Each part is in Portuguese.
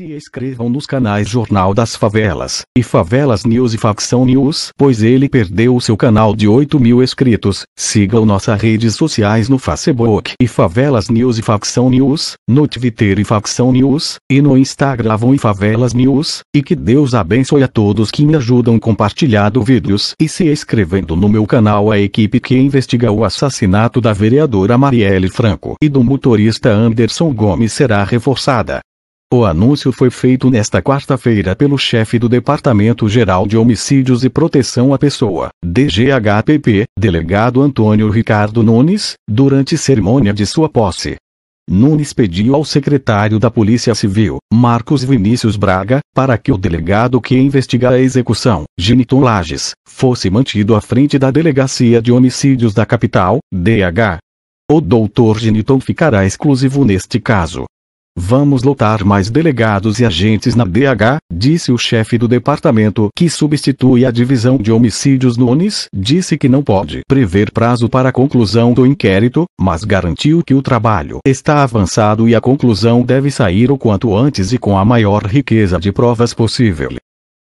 se inscrevam nos canais Jornal das Favelas e Favelas News e Facção News, pois ele perdeu o seu canal de 8 mil inscritos. Sigam nossas redes sociais no Facebook e Favelas News e Facção News, no Twitter e Facção News, e no Instagram e Favelas News, e que Deus abençoe a todos que me ajudam compartilhando vídeos e se inscrevendo no meu canal a equipe que investiga o assassinato da vereadora Marielle Franco e do motorista Anderson Gomes será reforçada. O anúncio foi feito nesta quarta-feira pelo chefe do Departamento Geral de Homicídios e Proteção à Pessoa, DGHPP, delegado Antônio Ricardo Nunes, durante cerimônia de sua posse. Nunes pediu ao secretário da Polícia Civil, Marcos Vinícius Braga, para que o delegado que investiga a execução, Giniton Lages, fosse mantido à frente da Delegacia de Homicídios da Capital, DH. O doutor Giniton ficará exclusivo neste caso, Vamos lotar mais delegados e agentes na DH, disse o chefe do departamento que substitui a divisão de homicídios Nunes. Disse que não pode prever prazo para a conclusão do inquérito, mas garantiu que o trabalho está avançado e a conclusão deve sair o quanto antes e com a maior riqueza de provas possível.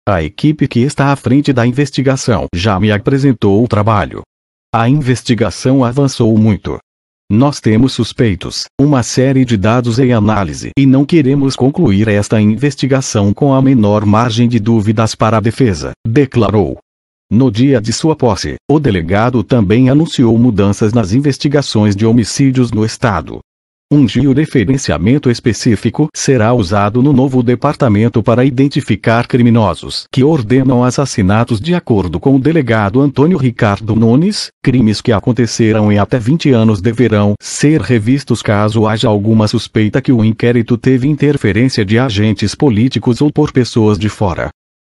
A equipe que está à frente da investigação já me apresentou o trabalho. A investigação avançou muito. Nós temos suspeitos, uma série de dados em análise e não queremos concluir esta investigação com a menor margem de dúvidas para a defesa, declarou. No dia de sua posse, o delegado também anunciou mudanças nas investigações de homicídios no estado, um georeferenciamento específico será usado no novo departamento para identificar criminosos que ordenam assassinatos de acordo com o delegado Antônio Ricardo Nunes. Crimes que aconteceram em até 20 anos deverão ser revistos caso haja alguma suspeita que o inquérito teve interferência de agentes políticos ou por pessoas de fora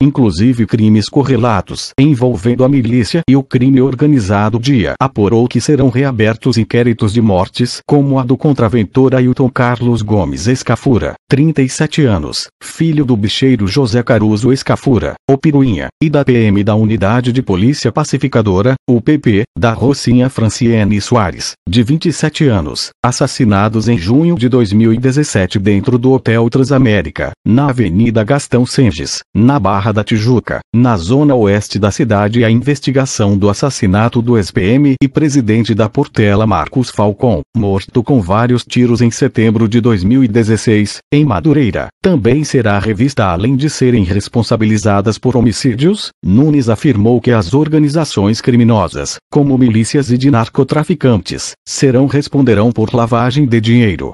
inclusive crimes correlatos envolvendo a milícia e o crime organizado dia apurou que serão reabertos inquéritos de mortes como a do contraventor Ailton Carlos Gomes Escafura, 37 anos, filho do bicheiro José Caruso Escafura, o Piruinha, e da PM da Unidade de Polícia Pacificadora, o PP, da Rocinha Franciene Soares, de 27 anos, assassinados em junho de 2017 dentro do Hotel Transamérica, na Avenida Gastão Senges, na Barra Barra da Tijuca, na zona oeste da cidade a investigação do assassinato do ex-PM e presidente da Portela Marcos Falcon, morto com vários tiros em setembro de 2016, em Madureira, também será revista além de serem responsabilizadas por homicídios, Nunes afirmou que as organizações criminosas, como milícias e de narcotraficantes, serão responderão por lavagem de dinheiro,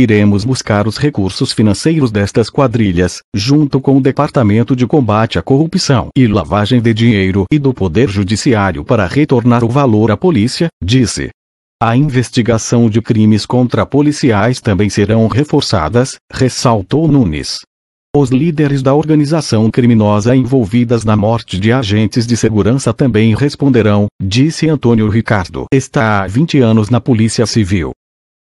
Iremos buscar os recursos financeiros destas quadrilhas, junto com o Departamento de Combate à Corrupção e Lavagem de Dinheiro e do Poder Judiciário para retornar o valor à polícia, disse. A investigação de crimes contra policiais também serão reforçadas, ressaltou Nunes. Os líderes da organização criminosa envolvidas na morte de agentes de segurança também responderão, disse Antônio Ricardo. Está há 20 anos na Polícia Civil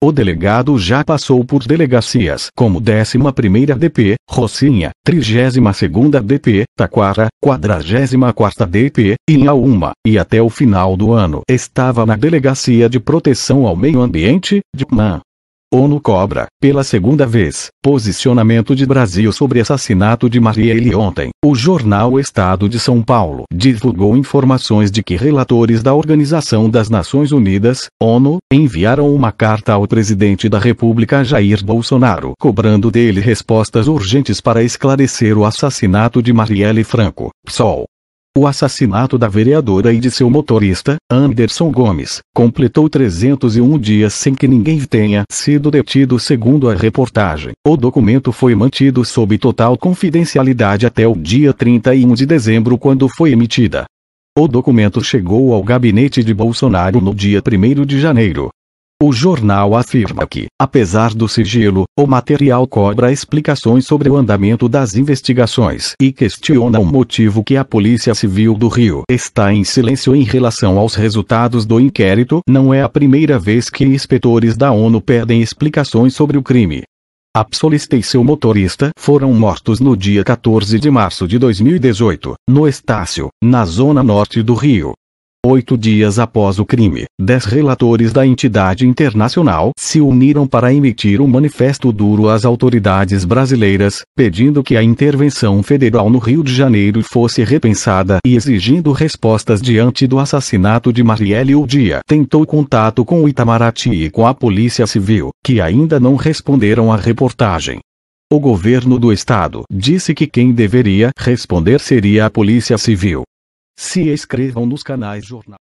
o delegado já passou por delegacias como 11ª DP, Rocinha, 32ª DP, Taquara, 44ª DP, Inhaúma, e até o final do ano estava na Delegacia de Proteção ao Meio Ambiente, de Pnã. ONU cobra, pela segunda vez, posicionamento de Brasil sobre assassinato de Marielle ontem. O jornal Estado de São Paulo divulgou informações de que relatores da Organização das Nações Unidas, ONU, enviaram uma carta ao presidente da República Jair Bolsonaro, cobrando dele respostas urgentes para esclarecer o assassinato de Marielle Franco. PSOL, o assassinato da vereadora e de seu motorista, Anderson Gomes, completou 301 dias sem que ninguém tenha sido detido, segundo a reportagem. O documento foi mantido sob total confidencialidade até o dia 31 de dezembro, quando foi emitida. O documento chegou ao gabinete de Bolsonaro no dia 1 de janeiro, o jornal afirma que, apesar do sigilo, o material cobra explicações sobre o andamento das investigações e questiona o motivo que a Polícia Civil do Rio está em silêncio em relação aos resultados do inquérito. Não é a primeira vez que inspetores da ONU pedem explicações sobre o crime. Absolista e seu motorista foram mortos no dia 14 de março de 2018, no Estácio, na zona norte do Rio oito dias após o crime, dez relatores da entidade internacional se uniram para emitir um manifesto duro às autoridades brasileiras, pedindo que a intervenção federal no Rio de Janeiro fosse repensada e exigindo respostas diante do assassinato de Marielle dia Tentou contato com o Itamaraty e com a Polícia Civil, que ainda não responderam à reportagem. O governo do estado disse que quem deveria responder seria a Polícia Civil, se inscrevam nos canais Jornal.